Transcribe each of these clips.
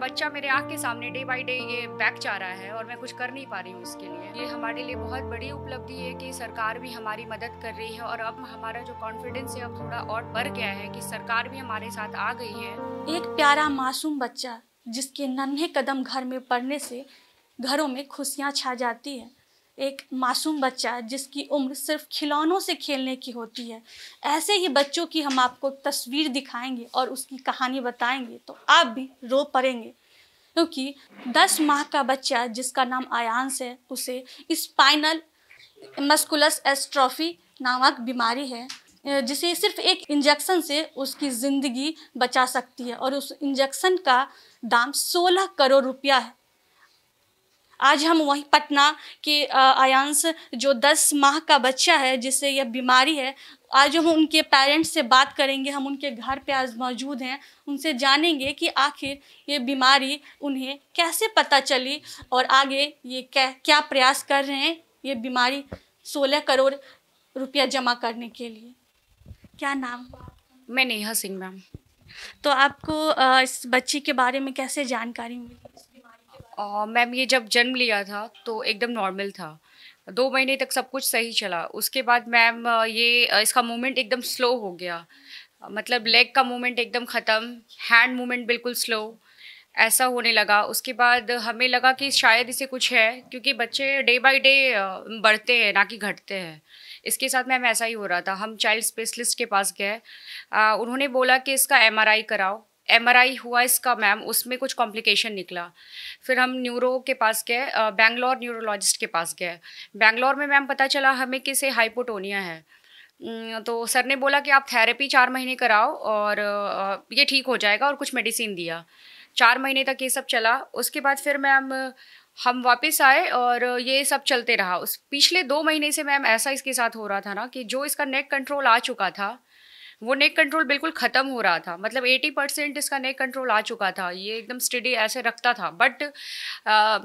बच्चा मेरे आँख के सामने डे बाई डे ये बैक जा रहा है और मैं कुछ कर नहीं पा रही हूँ इसके लिए ये हमारे लिए बहुत बड़ी उपलब्धि है कि सरकार भी हमारी मदद कर रही है और अब हमारा जो कॉन्फिडेंस है अब थोड़ा और बढ़ गया है कि सरकार भी हमारे साथ आ गई है एक प्यारा मासूम बच्चा जिसके नन्हे कदम घर में पड़ने से घरों में खुशियाँ छा जाती है एक मासूम बच्चा जिसकी उम्र सिर्फ खिलौनों से खेलने की होती है ऐसे ही बच्चों की हम आपको तस्वीर दिखाएंगे और उसकी कहानी बताएंगे तो आप भी रो पड़ेंगे क्योंकि दस माह का बच्चा जिसका नाम आयांस है उसे स्पाइनल मस्कुलस एस्ट्रॉफी नामक बीमारी है जिसे सिर्फ एक इंजेक्शन से उसकी ज़िंदगी बचा सकती है और उस इंजेक्शन का दाम 16 करोड़ रुपया है आज हम वहीं पटना के आयांश जो दस माह का बच्चा है जिससे यह बीमारी है आज हम उनके पेरेंट्स से बात करेंगे हम उनके घर पे आज मौजूद हैं उनसे जानेंगे कि आखिर ये बीमारी उन्हें कैसे पता चली और आगे ये क्या क्या प्रयास कर रहे हैं ये बीमारी सोलह करोड़ रुपया जमा करने के लिए क्या नाम मैं नेहा सिंह मैम तो आपको इस बच्ची के बारे में कैसे जानकारी मिली मैम ये जब जन्म लिया था तो एकदम नॉर्मल था दो महीने तक सब कुछ सही चला उसके बाद मैम ये इसका मूवमेंट एकदम स्लो हो गया मतलब लेग का मूवमेंट एकदम ख़त्म हैंड मूवमेंट बिल्कुल स्लो ऐसा होने लगा उसके बाद हमें लगा कि शायद इसे कुछ है क्योंकि बच्चे डे बाय डे बढ़ते हैं ना कि घटते हैं इसके साथ मैम ऐसा ही हो रहा था हम चाइल्ड स्पेशलिस्ट के पास गए उन्होंने बोला कि इसका एमआरआई कराओ एमआरआई हुआ इसका मैम उसमें कुछ कॉम्प्लिकेशन निकला फिर हम न्यूरो के पास गए बैंगलोर न्यूरोलॉजिस्ट के पास गए बैंगलोर में मैम पता चला हमें कि हाइपोटोनिया है तो सर ने बोला कि आप थेरेपी चार महीने कराओ और ये ठीक हो जाएगा और कुछ मेडिसिन दिया चार महीने तक ये सब चला उसके बाद फिर मैम हम वापस आए और ये सब चलते रहा उस पिछले दो महीने से मैम ऐसा इसके साथ हो रहा था ना कि जो इसका नेक कंट्रोल आ चुका था वो नेक कंट्रोल बिल्कुल ख़त्म हो रहा था मतलब 80 परसेंट इसका नेक कंट्रोल आ चुका था ये एकदम स्टडी ऐसे रखता था बट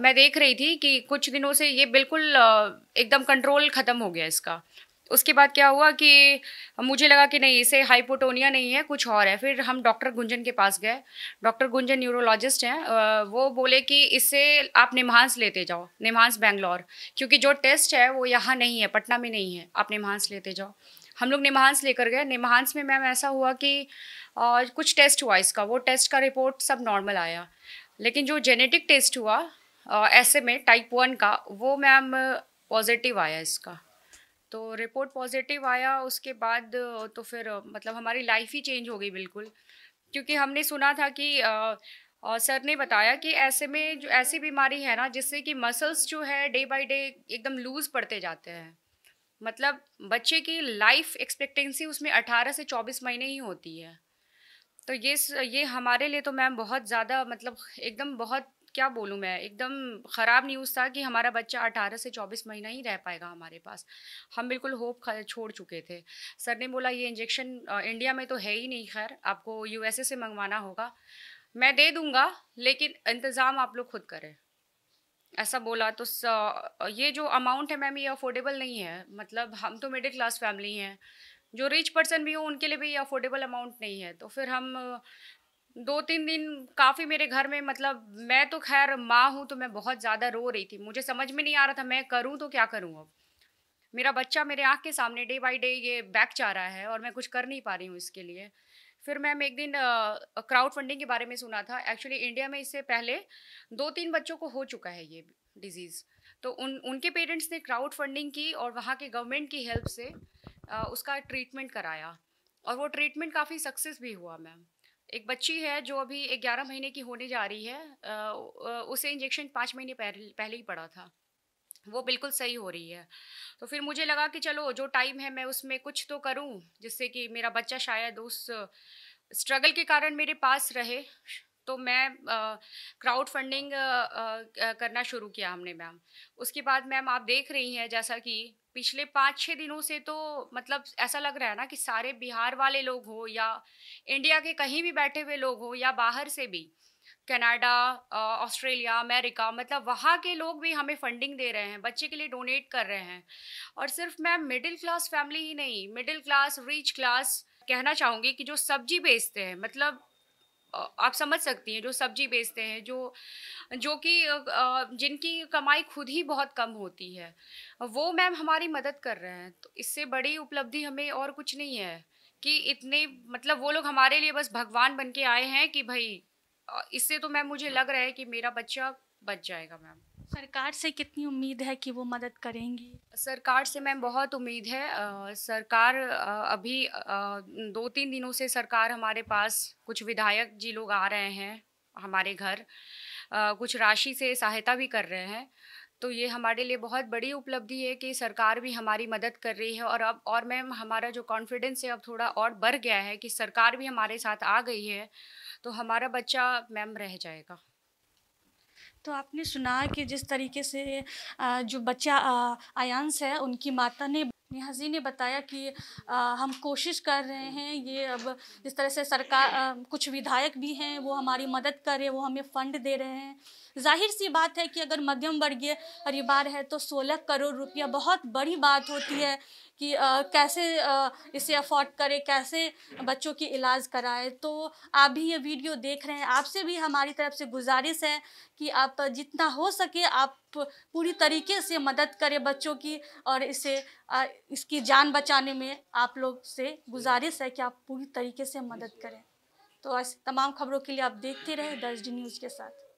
मैं देख रही थी कि कुछ दिनों से ये बिल्कुल एकदम कंट्रोल ख़त्म हो गया इसका उसके बाद क्या हुआ कि मुझे लगा कि नहीं इसे हाइपोटोनिया नहीं है कुछ और है फिर हम डॉक्टर गुंजन के पास गए डॉक्टर गुंजन न्यूरोलॉजिस्ट हैं वो बोले कि इससे आप निम्हांस लेते जाओ निमहांस बेंगलोर क्योंकि जो टेस्ट है वो यहाँ नहीं है पटना में नहीं है आप निम्हांस लेते जाओ हम लोग निम्हांस लेकर गए निमहांस में मैम ऐसा हुआ कि आ, कुछ टेस्ट हुआ इसका वो टेस्ट का रिपोर्ट सब नॉर्मल आया लेकिन जो जेनेटिक टेस्ट हुआ ऐसे में टाइप वन का वो मैम पॉजिटिव आया इसका तो रिपोर्ट पॉजिटिव आया उसके बाद तो फिर मतलब हमारी लाइफ ही चेंज हो गई बिल्कुल क्योंकि हमने सुना था कि आ, और सर ने बताया कि ऐसे में जो ऐसी बीमारी है ना जिससे कि मसल्स जो है डे बाय डे एकदम लूज़ पड़ते जाते हैं मतलब बच्चे की लाइफ एक्सपेक्टेंसी उसमें 18 से 24 महीने ही होती है तो ये ये हमारे लिए तो मैम बहुत ज़्यादा मतलब एकदम बहुत क्या बोलूँ मैं एकदम ख़राब न्यूज़ था कि हमारा बच्चा अठारह से चौबीस महीना ही रह पाएगा हमारे पास हम बिल्कुल होप छोड़ चुके थे सर ने बोला ये इंजेक्शन इंडिया में तो है ही नहीं खैर आपको यू से मंगवाना होगा मैं दे दूँगा लेकिन इंतज़ाम आप लोग खुद करें ऐसा बोला तो ये जो अमाउंट है मैम ये अफोर्डेबल नहीं है मतलब हम तो मिडिल क्लास फैमिली हैं जो रिच पर्सन भी हो उनके लिए भी अफोर्डेबल अमाउंट नहीं है तो फिर हम दो तीन दिन काफ़ी मेरे घर में मतलब मैं तो खैर माँ हूँ तो मैं बहुत ज़्यादा रो रही थी मुझे समझ में नहीं आ रहा था मैं करूँ तो क्या करूँ अब मेरा बच्चा मेरे आँख के सामने डे बाई डे ये बैक चाह रहा है और मैं कुछ कर नहीं पा रही हूँ इसके लिए फिर मैम एक दिन क्राउड फंडिंग के बारे में सुना था एक्चुअली इंडिया में इससे पहले दो तीन बच्चों को हो चुका है ये डिजीज़ तो उन उनके पेरेंट्स ने क्राउड फंडिंग की और वहाँ के गवर्नमेंट की हेल्प से उसका ट्रीटमेंट कराया और वो ट्रीटमेंट काफ़ी सक्सेस भी हुआ मैम एक बच्ची है जो अभी ग्यारह महीने की होने जा रही है उसे इंजेक्शन पाँच महीने पहले ही पड़ा था वो बिल्कुल सही हो रही है तो फिर मुझे लगा कि चलो जो टाइम है मैं उसमें कुछ तो करूं जिससे कि मेरा बच्चा शायद उस स्ट्रगल के कारण मेरे पास रहे तो मैं क्राउड फंडिंग करना शुरू किया हमने मैम उसके बाद मैम आप देख रही हैं जैसा कि पिछले पाँच छः दिनों से तो मतलब ऐसा लग रहा है ना कि सारे बिहार वाले लोग हो या इंडिया के कहीं भी बैठे हुए लोग हो या बाहर से भी कनाडा ऑस्ट्रेलिया अमेरिका मतलब वहाँ के लोग भी हमें फंडिंग दे रहे हैं बच्चे के लिए डोनेट कर रहे हैं और सिर्फ मैम मिडिल क्लास फैमिली ही नहीं मिडिल क्लास रिच क्लास कहना चाहूँगी कि जो सब्जी बेचते हैं मतलब आप समझ सकती हैं जो सब्जी बेचते हैं जो जो कि जिनकी कमाई खुद ही बहुत कम होती है वो मैम हमारी मदद कर रहे हैं तो इससे बड़ी उपलब्धि हमें और कुछ नहीं है कि इतने मतलब वो लोग हमारे लिए बस भगवान बन के आए हैं कि भाई इससे तो मैम मुझे अच्छा। लग रहा है कि मेरा बच्चा बच जाएगा मैम सरकार से कितनी उम्मीद है कि वो मदद करेंगी सरकार से मैम बहुत उम्मीद है आ, सरकार आ, अभी आ, दो तीन दिनों से सरकार हमारे पास कुछ विधायक जी लोग आ रहे हैं हमारे घर आ, कुछ राशि से सहायता भी कर रहे हैं तो ये हमारे लिए बहुत बड़ी उपलब्धि है कि सरकार भी हमारी मदद कर रही है और अब और मैम हमारा जो कॉन्फिडेंस है अब थोड़ा और बढ़ गया है कि सरकार भी हमारे साथ आ गई है तो हमारा बच्चा मैम रह जाएगा तो आपने सुना कि जिस तरीके से जो बच्चा आयांस है उनकी माता ने नेहाजी ने बताया कि हम कोशिश कर रहे हैं ये अब जिस तरह से सरकार कुछ विधायक भी हैं वो हमारी मदद कर रहे वो हमें फ़ंड दे रहे हैं जाहिर सी बात है कि अगर मध्यम वर्गीय परिवार है तो 16 करोड़ रुपया बहुत बड़ी बात होती है कि आ, कैसे आ, इसे अफोर्ड करें कैसे बच्चों की इलाज कराए तो आप भी ये वीडियो देख रहे हैं आपसे भी हमारी तरफ से गुजारिश है कि आप जितना हो सके आप पूरी तरीके से मदद करें बच्चों की और इसे इसकी जान बचाने में आप लोग से गुजारिश है कि आप पूरी तरीके से मदद करें तो ऐसे तमाम खबरों के लिए आप देखते रहे दर्ज न्यूज़ के साथ